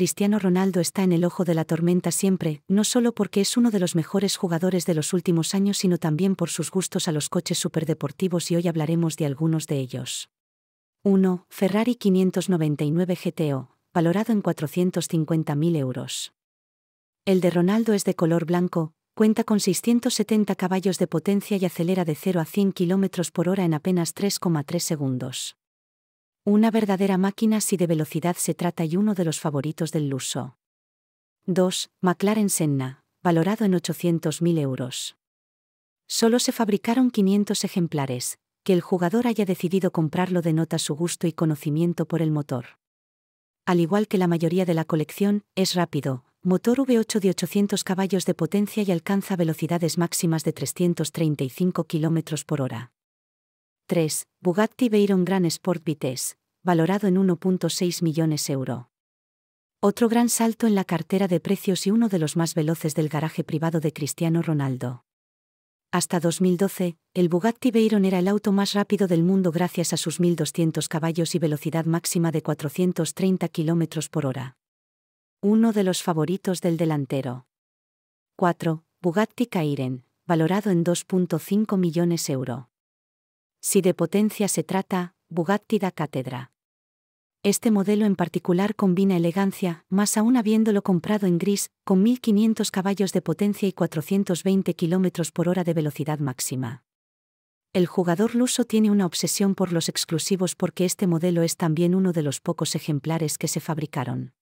Cristiano Ronaldo está en el ojo de la tormenta siempre, no solo porque es uno de los mejores jugadores de los últimos años, sino también por sus gustos a los coches superdeportivos y hoy hablaremos de algunos de ellos. 1. Ferrari 599 GTO, valorado en 450.000 euros. El de Ronaldo es de color blanco, cuenta con 670 caballos de potencia y acelera de 0 a 100 km por hora en apenas 3,3 segundos. Una verdadera máquina si de velocidad se trata y uno de los favoritos del Luso. 2. McLaren Senna, valorado en 800.000 euros. Solo se fabricaron 500 ejemplares, que el jugador haya decidido comprarlo denota su gusto y conocimiento por el motor. Al igual que la mayoría de la colección, es rápido, motor V8 de 800 caballos de potencia y alcanza velocidades máximas de 335 km por hora. 3. Bugatti Veyron Grand Sport Vitesse, valorado en 1.6 millones euros. Otro gran salto en la cartera de precios y uno de los más veloces del garaje privado de Cristiano Ronaldo. Hasta 2012, el Bugatti Veyron era el auto más rápido del mundo gracias a sus 1.200 caballos y velocidad máxima de 430 km por hora. Uno de los favoritos del delantero. 4. Bugatti Cairen, valorado en 2.5 millones euros. Si de potencia se trata, Bugatti da cátedra. Este modelo en particular combina elegancia, más aún habiéndolo comprado en gris, con 1500 caballos de potencia y 420 km por hora de velocidad máxima. El jugador luso tiene una obsesión por los exclusivos porque este modelo es también uno de los pocos ejemplares que se fabricaron.